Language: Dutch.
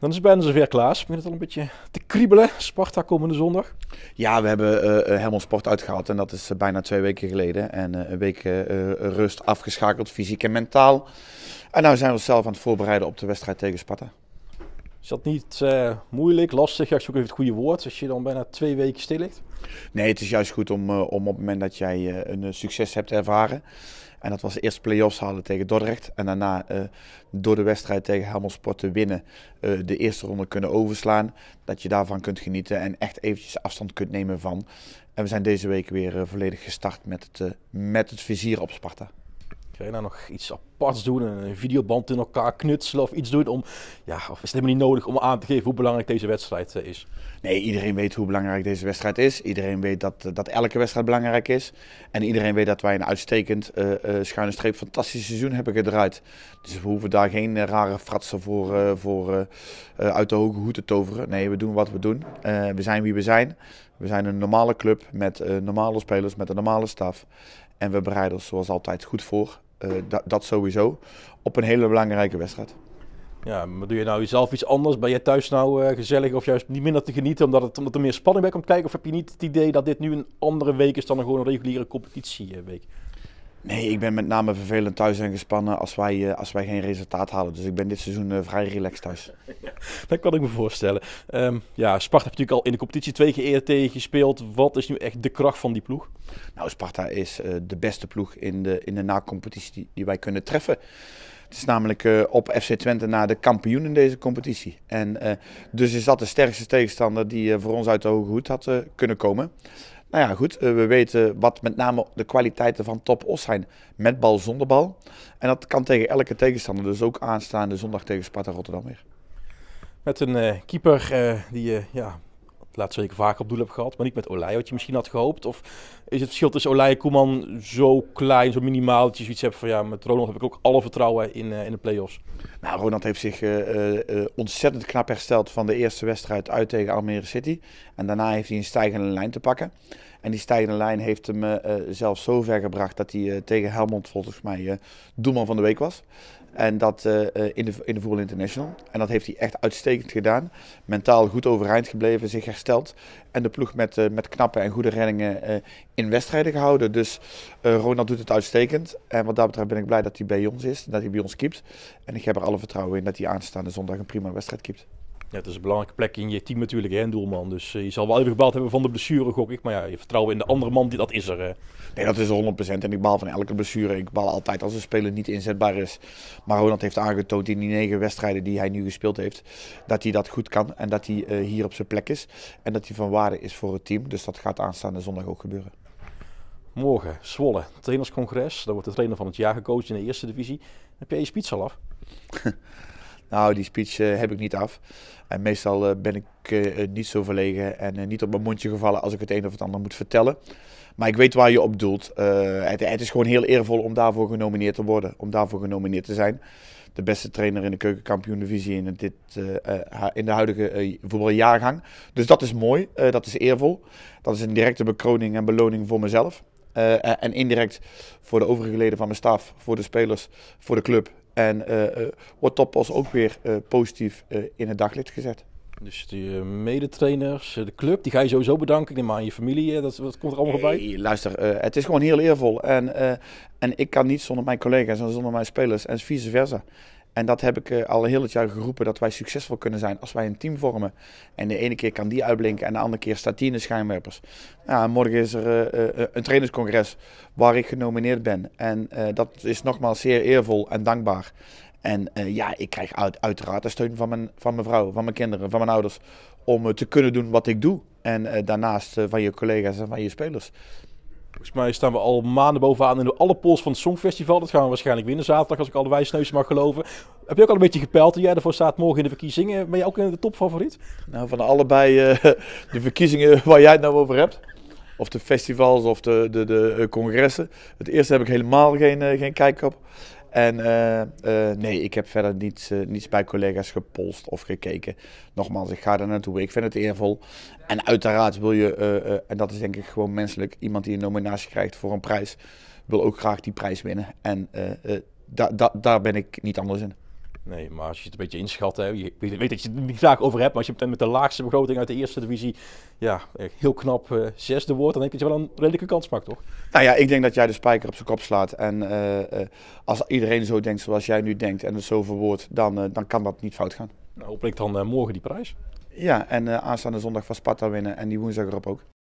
Dan is het bijna dus zover, Klaas. begin het al een beetje te kriebelen? Sparta komende zondag. Ja, we hebben uh, Helmond Sport uitgehaald. En dat is eh, bijna twee weken geleden. En een week rust afgeschakeld, fysiek en mentaal. En nou zijn we zelf aan het voorbereiden op de wedstrijd tegen Sparta. Is dat niet eh, moeilijk, lastig? Ja, ik zoek even het goede woord als je dan bijna twee weken stil ligt. Nee, het is juist goed om, eh, om op het moment dat jij eh, een succes hebt ervaren. En dat was eerst play-offs halen tegen Dordrecht. En daarna door de wedstrijd tegen Sport te winnen, de eerste ronde kunnen overslaan. Dat je daarvan kunt genieten en echt eventjes afstand kunt nemen van. En we zijn deze week weer volledig gestart met het, met het vizier op Sparta. Kun je nou nog iets aparts doen, een videoband in elkaar knutselen of iets doen om, ja, of is het helemaal niet nodig om aan te geven hoe belangrijk deze wedstrijd eh, is? Nee, iedereen weet hoe belangrijk deze wedstrijd is. Iedereen weet dat, eh, dat elke wedstrijd belangrijk is. En iedereen weet dat wij een uitstekend eh, schuine streep fantastisch seizoen hebben gedraaid. Dus we hoeven daar geen rare fratsen voor, voor uit de hoge hoed te toveren. Nee, we doen wat we doen. we zijn wie we zijn. We zijn een normale club met normale spelers, met een normale staf. En we bereiden ons zoals altijd goed voor. Eh, dat, dat sowieso. Op een hele belangrijke wedstrijd. Ja, maar doe je nou jezelf iets anders? Ben je thuis nou eh, gezellig of juist niet minder te genieten omdat, het, omdat er meer spanning bij komt kijken? Of heb je niet het idee dat dit nu een andere week is dan een gewoon een reguliere competitieweek? Nee, ik ben met name vervelend thuis en gespannen als wij, eh, als wij geen resultaat halen. Dus ik ben dit seizoen eh, vrij relaxed thuis. dat kan ik me voorstellen. Ehm, ja, Sparta heeft natuurlijk al in de competitie twee keer eerder tegen gespeeld. Wat is nu echt de kracht van die ploeg? Nou, Sparta is eh, de beste ploeg in de, in de na-competitie die, wij kunnen treffen. Het is namelijk op FC Twente na de kampioen in deze competitie. En dus is dat de sterkste tegenstander die voor ons uit de hoge hoed had kunnen komen. Nou ja, goed, eh, we weten wat met name de kwaliteiten van Top Os zijn. Met bal, zonder bal. En dat kan tegen elke tegenstander, dus ook aanstaande zondag tegen Sparta Rotterdam weer. Met een eh, keeper eh, die ja, laat zeker vaker op doel heb gehad, maar niet met Olij, wat je misschien had gehoopt? Of is het verschil tussen Olij en Koeman zo klein, zo minimaal, dat je zoiets hebt van ja, met Ronald heb ik ook alle vertrouwen in, eh, in de play-offs? Nou, Ronald heeft zich eh, eh, ontzettend knap hersteld van de eerste wedstrijd uit tegen Almere City. En daarna heeft hij een stijgende lijn te pakken. En die stijgende lijn heeft hem uh, zelfs zo ver gebracht dat hij eh, tegen Helmond volgens mij doelman van de week was. En dat in, de, in de International. En dat heeft hij echt uitstekend gedaan. Mentaal goed overeind gebleven, zich hersteld. En de ploeg met, met knappe en goede reddingen in wedstrijden gehouden. Dus Ronald doet het uitstekend. En wat dat betreft ben ik blij dat hij bij ons is. Dat hij bij ons kipt. En ik heb er alle vertrouwen in dat hij aanstaande zondag een prima wedstrijd kipt. Ja, het is een belangrijke plek in je team natuurlijk, hè, doelman. Dus eh, je zal wel even gebaald hebben van de blessure, gok ik. Maar ja, je vertrouwen in de andere man, die, dat is er. Nee, dat is 100%. En ik baal van elke blessure. Ik baal altijd als een speler niet inzetbaar is. Maar Ronald heeft aangetoond in die negen wedstrijden die hij nu gespeeld heeft, dat hij dat goed kan. En dat hij eh, hier op zijn plek is. En dat hij van waarde is voor het team. Dus dat gaat aanstaande zondag ook gebeuren. Morgen, Zwolle, trainerscongres. Daar wordt de trainer van het jaar gecoacht in de eerste divisie. Heb jij je speech al af? nou die speech eh, heb ik niet af. En meestal eh, ben ik eh, niet zo verlegen en niet op mijn mondje gevallen als ik het een of het ander moet vertellen. Maar ik weet waar je op doelt. Het, het, is gewoon heel eervol om daarvoor genomineerd te worden, om daarvoor genomineerd te zijn. De beste trainer in de keukenkampioen-divisie in, in de huidige voetbaljaargang. Dus dat is mooi, dat is eervol. Dat is een directe bekroning en beloning voor mezelf. en indirect voor de overige leden van mijn staf, voor de spelers, voor de club en eh, eh, wordt Topos ook weer eh, positief in het daglicht gezet. Dus de medetrainers, de club, die ga je sowieso bedanken. neem maar aan je familie, dat, dat komt er allemaal bij. luister, het is gewoon heel eervol. En, en ik kan niet zonder mijn collega's en zonder mijn spelers en vice versa. En dat heb ik eh, al een heel het jaar geroepen, dat wij succesvol kunnen zijn als wij een team vormen. En de ene keer kan die uitblinken en de andere keer staat die in de schijnwerpers. Nou, morgen is er eh, eh, een trainerscongres waar ik genomineerd ben. En dat is nogmaals zeer eervol en dankbaar. En ja, ik krijg uit, uiteraard de steun van mijn, van mijn vrouw, van mijn kinderen, van mijn ouders. Om te kunnen doen wat ik doe. En daarnaast van je collega's en van je spelers. Volgens mij staan we al maanden bovenaan in alle polls van het Songfestival. Dat gaan we waarschijnlijk winnen zaterdag, als ik alle wijsneuzen mag geloven. Heb je ook al een beetje gepeld? En jij ervoor staat morgen in de verkiezingen? Ben je ook in de topfavoriet? Nou, van allebei eh, de verkiezingen waar jij het nou over hebt. Of de festivals of de, de, de, eh, congressen. Het eerste heb ik helemaal geen, eh, geen kijk op. En eh, eh, nee, ik heb verder niets, eh, niets bij collega's gepolst of gekeken. Nogmaals, ik ga er naartoe. Ik vind het eervol. En uiteraard wil je, en dat is denk ik gewoon menselijk, iemand die een nominatie krijgt voor een prijs, wil ook graag die prijs winnen. En daar ben ik niet anders in. Nee, maar als je het een beetje inschat, hè, je weet dat je het niet vaak over hebt, maar als je met de laagste begroting uit de eerste divisie, ja, heel knap eh, zesde wordt, dan dat je wel een redelijke kans maakt, toch? Nou ja, ik denk dat jij de spijker op zijn kop slaat. En eh, eh, als iedereen zo denkt zoals jij nu denkt en het zo verwoordt, dan, dan kan dat niet fout gaan. Nou, hopelijk dan morgen die prijs. Ja, en aanstaande zondag van Sparta winnen en die woensdag erop ook.